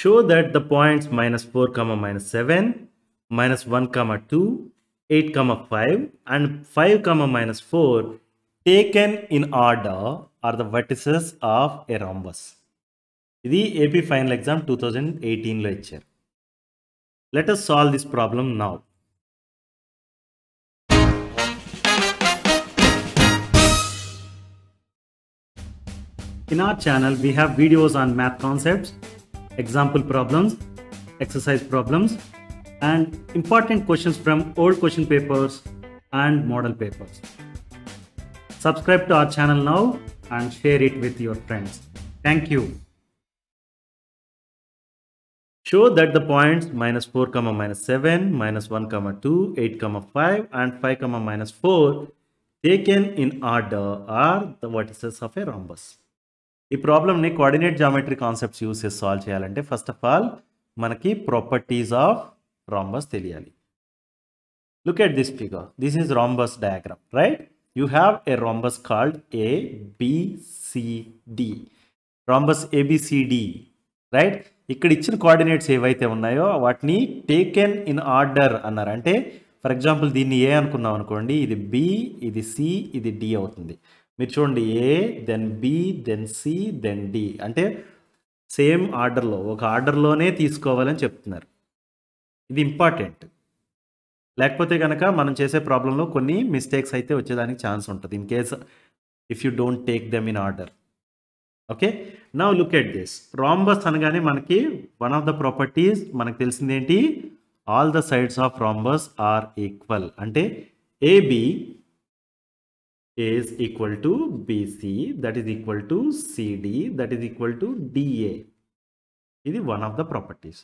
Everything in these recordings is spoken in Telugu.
Show that the points minus 4 comma minus 7, minus 1 comma 2, 8 comma 5 and 5 comma minus 4 taken in order are the vertices of a rhombus. The AP Final Exam 2018 lecture let us solve this problem now In our channel, we have videos on math concepts, example problems, exercise problems, and important questions from old question papers and model papers. Subscribe to our channel now and share it with your friends. Thank you. Show that the points minus 4 comma minus 7, minus 1 comma 2, 8 comma 5 and 5 comma minus 4 taken in order are the vertices of a rhombus. ఈ ప్రాబ్లమ్ని కోఆర్డినేట్ జామెట్రీ కాన్సెప్ట్స్ యూస్ చేసి సాల్వ్ చేయాలంటే ఫస్ట్ ఆఫ్ ఆల్ మనకి ప్రాపర్టీస్ ఆఫ్ రాంబస్ తెలియాలి look at this figure this is rhombus diagram right you have a rhombus called A BCD rhombus ABCD right ఇక్కడ ఇచ్చిన కోఆర్డినేట్స్ ఏవైతే ఉన్నాయో వాటిని టేకెన్ ఇన్ ఆర్డర్ అన్నారు అంటే ఫర్ ఎగ్జాంపుల్ దీన్ని ఏ అనుకున్నాం అనుకోండి ఇది బి ఇది సి ఇది డి అవుతుంది మీరు చూడండి A then B then C then D అంటే సేమ్ ఆర్డర్లో ఒక ఆర్డర్లోనే తీసుకోవాలని చెప్తున్నారు ఇది ఇంపార్టెంట్ లేకపోతే కనుక మనం చేసే ప్రాబ్లంలో కొన్ని మిస్టేక్స్ అయితే వచ్చేదానికి ఛాన్స్ ఉంటుంది in case if you don't take them in order okay నా లుక్ ఎట్ దిస్ రాంబస్ అనగానే మనకి వన్ ఆఫ్ ద ప్రాపర్టీస్ మనకు తెలిసిందేంటి all the sides of rhombus are equal అంటే AB is equal to BC that is equal to CD that is equal to DA ఇది వన్ ఆఫ్ ద ప్రాపర్టీస్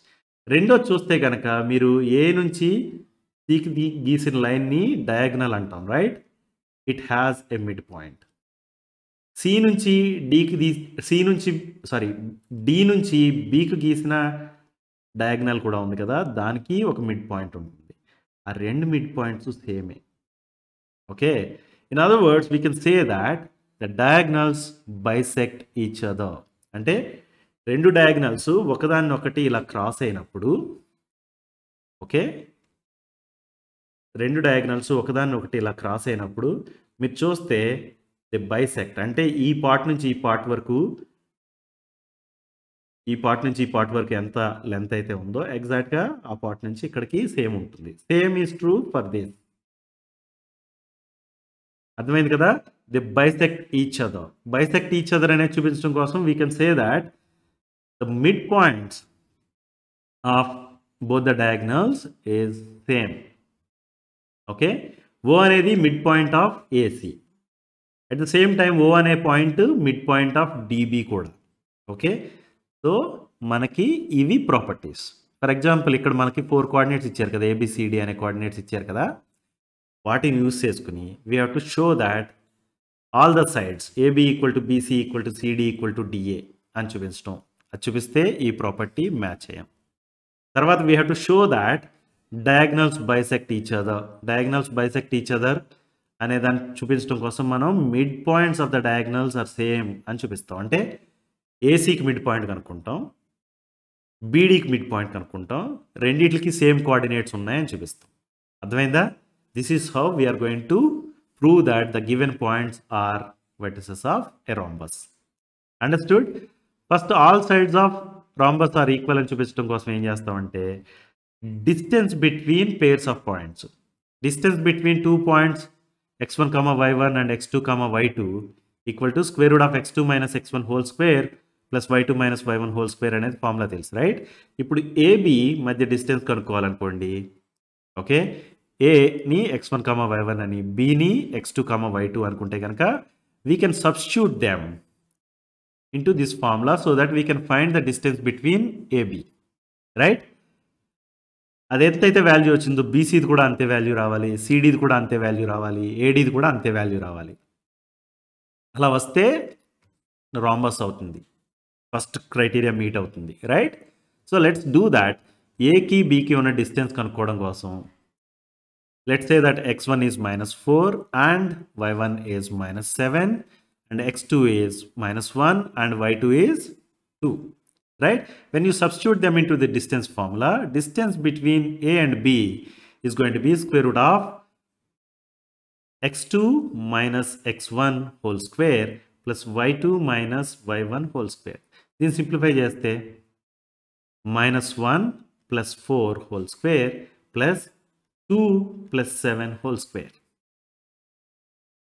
రెండో చూస్తే కనుక మీరు ఏ నుంచి దీకి గీసిన లైన్ని డయాగ్నల్ అంటాం right it has a mid point C నుంచి డీకి గీ సి నుంచి సారీ డి నుంచి బీకి గీసిన డయాగ్నల్ కూడా ఉంది కదా దానికి ఒక మిడ్ పాయింట్ ఉంటుంది ఆ రెండు మిడ్ పాయింట్స్ సేమే okay in other words we can say that the diagonals bisect each other అంటే రెండు డయాగ్నల్స్ ఒకదాన్నొకటి ఇలా క్రాస్ అయినప్పుడు ఓకే రెండు డయాగ్నల్స్ ఒకదాన్ని ఒకటి ఇలా క్రాస్ అయినప్పుడు మీరు చూస్తే ది బైసెక్ట్ అంటే ఈ పార్ట్ నుంచి ఈ పార్ట్ వరకు ఈ పార్ట్ నుంచి ఈ పార్ట్ వరకు ఎంత లెంత్ అయితే ఉందో ఎగ్జాక్ట్గా ఆ పార్ట్ నుంచి ఇక్కడికి సేమ్ ఉంటుంది same is true for this అర్థమైంది కదా the bisect each other bisect each other అనేది చూపించడం కోసం we can say that the mid points of both the diagonals is same okay O అనేది mid point of AC at the same time O అనే point mid point of DB కూడా ఓకే సో మనకి ఇవి ప్రాపర్టీస్ ఫర్ ఎగ్జాంపుల్ ఇక్కడ మనకి ఫోర్ కోఆర్డినేట్స్ ఇచ్చారు కదా ఏబిసిడి అనే కోఆర్డినేట్స్ ఇచ్చారు కదా వాటిని యూస్ చేసుకుని we have to show that all the sides AB equal to BC equal to CD equal to DA అని చూపించడం అది చూపిస్తే ఈ ప్రాపర్టీ మ్యాచ్ అయ్యాం తర్వాత we have to show that diagonals bisect each other diagonals bisect each other అనే దాన్ని చూపించడం కోసం మనం mid points of the diagonals are same అని చూపిస్తాం అంటే ఏసీకి మిడ్ పాయింట్ కనుక్కుంటాం బీడీకి మిడ్ పాయింట్ కనుక్కుంటాం రెండింటికి సేమ్ కోఆర్డినేట్స్ ఉన్నాయని చూపిస్తాం అర్థమైందా this is how we are going to prove that the given points are vertices of a rhombus. Understood? First, all sides of rhombus are equal అని చూపించడం కోసం ఏం చేస్తామంటే distance between pairs of points distance between two points x one comma y one and x two comma y two equal to square root of x two minus x one whole square plus y two minus y one whole square అనేది ఫార్ములా తెలుసు రైట్ ఇప్పుడు ఏబి మధ్య డిస్టెన్స్ కనుక్కోవాలనుకోండి ఓకే ఏ నీ x one comma y one అని బీని x two comma y two అనుకుంటే కనుక we can substitute them into this formula so that we can find the distance between AB right అది ఎంతైతే వాల్యూ వచ్చిందో బీసీది కూడా అంతే వాల్యూ రావాలి సిడీది కూడా అంతే వాల్యూ రావాలి ఏడీది కూడా అంతే వాల్యూ రావాలి అలా వస్తే రాంబస్ అవుతుంది ఫస్ట్ క్రైటీరియా మీట్ అవుతుంది right so let's do that ఏకి బీకి ఉన్న డిస్టెన్స్ కనుక్కోవడం కోసం Let's say that x1 is minus 4 and y1 is minus 7 and x2 is minus 1 and y2 is 2, right? When you substitute them into the distance formula, distance between a and b is going to be square root of x2 minus x1 whole square plus y2 minus y1 whole square. Then simplify. Just minus one plus four whole square plus 2 plus 7 whole square.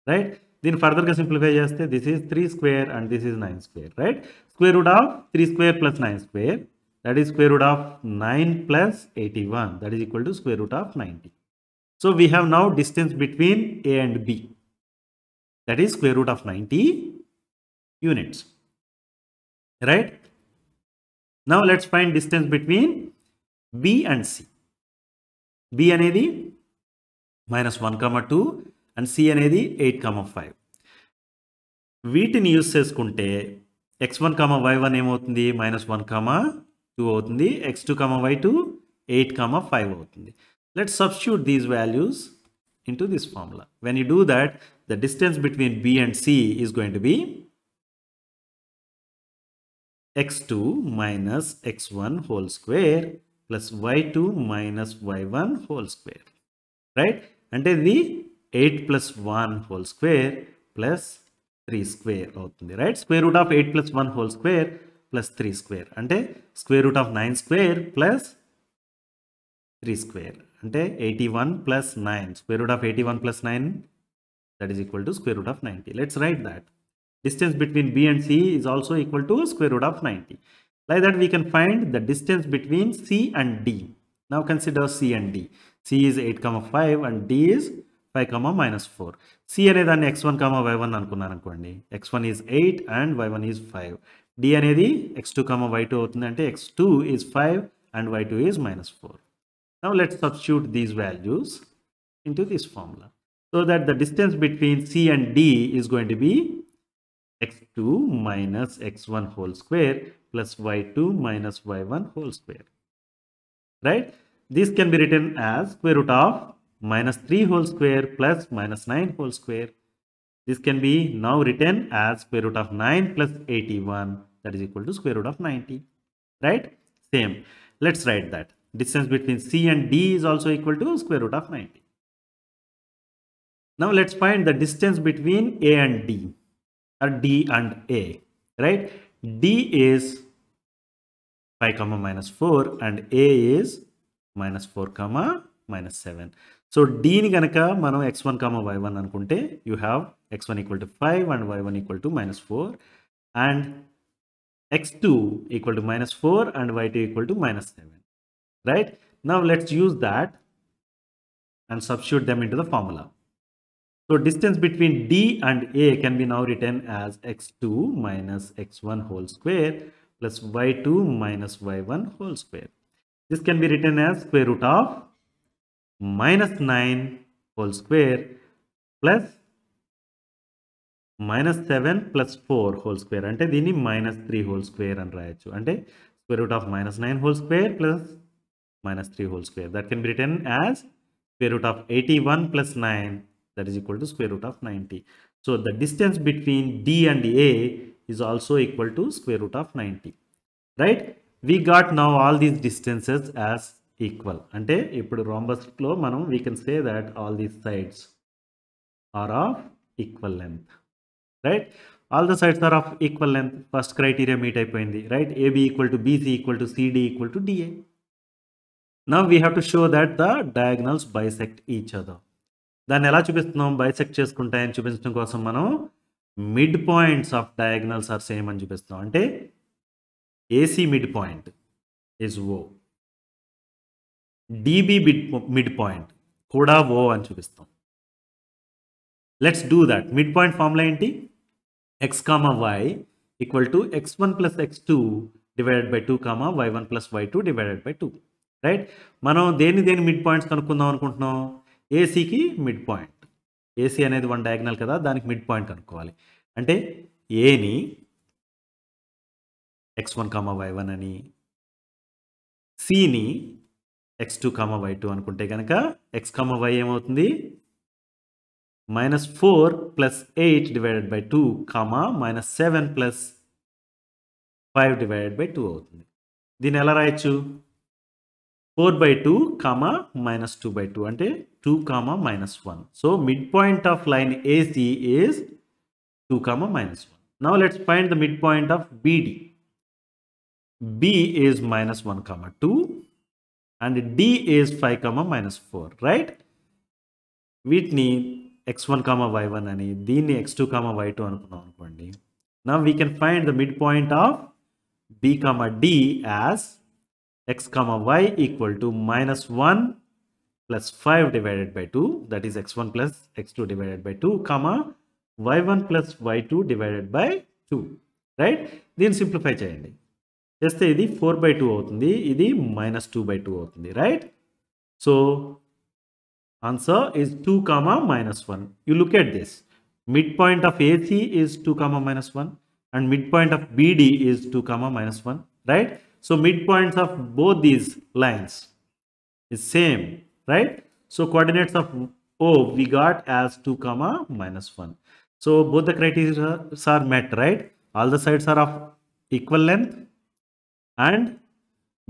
Right? Then further ga simplify చేస్తే this is 3 square and this is 9 square. Right? Square root of 3 square plus 9 square. That is square root of 9 plus 81. That is equal to square root of 90. So we have now distance between A and B. That is square root of 90 units. Right? Now let's find distance between B and C. B అనేది minus one comma two and C అనేది ఎయిట్ కమ ఫైవ్ వీటిని యూస్ చేసుకుంటే x one comma y one ఏమవుతుంది మైనస్ వన్ కమ టూ అవుతుంది x two comma y two eight comma five అవుతుంది let substitute these values formula when you do that the distance between B and C is going to be x two minus x one whole square plus y2 minus y1 whole square. Right? And the 8 plus 1 whole square plus 3 square. Outundi, right? Square root of 8 plus 1 whole square plus 3 square. And then square root of 9 square plus 3 square. And then 81 plus 9. Square root of 81 plus 9 that is equal to square root of 90. Let's write that. Distance between B and C is also equal to square root of 90. Like that, we can find the distance between C and D. Now consider C and D. C is 8, comma 5 and D is 5, minus comma minus 4. C is an x1, y1 and x1 is 8 and y1 is 5. D and x2, comma y2 and x2 is 5 and y2 is minus 4. Now let's substitute these values into this formula. So that the distance between C and D is going to be x2 minus x1 whole square plus y2 minus y1 whole square. Right? This can be written as square root of minus 3 whole square plus minus 9 whole square. This can be now written as square root of 9 plus 81 that is equal to square root of 90. Right? Same. Let's write that. Distance between C and D is also equal to square root of 90. Now let's find the distance between A and D or D and A, right? d is 5 comma minus 4 and a is minus 4 comma minus 7. So d ni ganaka mano x1 comma y1 ankunte you have x1 equal to 5 and y1 equal to minus 4 and x2 equal to minus 4 and y2 equal to minus 7. Right. Now let's use that and substitute them into the formula. So distance between D and A can be now written as x2 minus x1 whole square plus y2 minus y1 whole square. This can be written as square root of minus 9 whole square plus minus seven plus four whole square. And then minus 3 whole square and right. Whole square అని రాయొచ్చు అంటే square root of minus nine whole square plus minus three whole square that can be written that is equal to square root of 90. So the distance between D and A is also equal to square root of 90. Right? We got now all these distances as equal. అంటే ఇప్పుడు rhombus flow మనం we can say that all these sides are of equal length. Right? All the sides are of equal length. First criteria in the Right? AB equal to BC equal to CD equal to DA. Now we have to show that the diagonals bisect each other. దాన్ని ఎలా చూపిస్తున్నాం బైసెక్ట్ చేసుకుంటాయని చూపించడం కోసం మనం mid points of diagonals are same అని చూపిస్తున్నాం అంటే AC mid point is O DB mid mid point కూడా ఓ అని చూపిస్తాం let's do that mid point formula ఏంటి x comma y equal to x one plus x two divided by two comma y one plus y two divided by two right మనం దేని దేని మిడ్ పాయింట్స్ కనుక్కుందాం అనుకుంటున్నాం ఏసీకి మిడ్ పాయింట్ ఏసీ అనేది వన్ డయాగ్నల్ కదా దానికి మిడ్ పాయింట్ అనుకోవాలి అంటే ఏని x one comma y one అని సిని x two comma y two అనుకుంటే కనుక ఎక్స్ కామా వై ఏమవుతుంది minus four plus eight divided by two comma minus seven plus five divided by two అవుతుంది దీన్ని ఎలా రాయొచ్చు 4 by 2 comma minus 2 by 2 అంటే 2 comma minus 1 so midpoint of line AC is 2 comma minus 1 now let's find the midpoint of BD B is minus 1 comma 2 and D is 5 comma minus 4 right need x x1 comma y1 అని need x x2 comma y2 అనుకున్నాం now we can find the midpoint of B comma D as x comma y equal to minus 1 plus 5 divided by 2 that is x1 plus x2 divided by 2 comma y1 plus y2 divided by 2 right దీన్ని సింప్లిఫై చేయండి చేస్తే ఇది ఫోర్ బై టూ అవుతుంది ఇది మైనస్ టూ బై టూ అవుతుంది right so answer is two comma minus one you look at this mid point of AC is two comma minus one and mid point of BD is two comma minus one right So midpoints of both these lines is same, right? So coordinates of O we got as 2 comma minus 1. So both the criteria are met, right? All the sides are of equal length and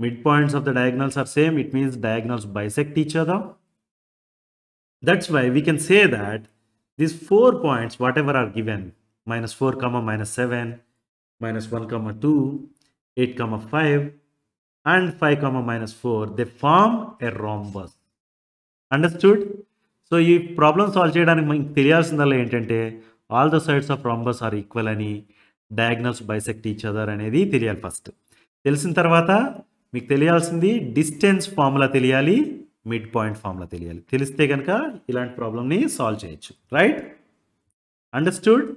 midpoints of the diagonals are same. It means diagonals bisect each other. That's why we can say that these four points, whatever are given, minus 4 comma minus 7, minus 1 comma 2, 8 comma 5 and 5 comma minus 4 they form a rhombus understood so ఈ ప్రాబ్లమ్ సాల్వ్ చేయడానికి మనకి తెలియాల్సిందల్లా ఏంటంటే all the sides of rhombus are equal అని డయాగ్నల్స్ బైసెక్ట్ ఈచ్ అదర్ అనేది తెలియాలి ఫస్ట్ తెలిసిన తర్వాత మీకు తెలియాల్సింది డిస్టెన్స్ ఫార్ములా తెలియాలి మిడ్ పాయింట్ ఫార్ములా తెలియాలి తెలిస్తే కనుక ఇలాంటి ప్రాబ్లమ్ని సాల్వ్ చేయొచ్చు రైట్ అండర్స్టూడ్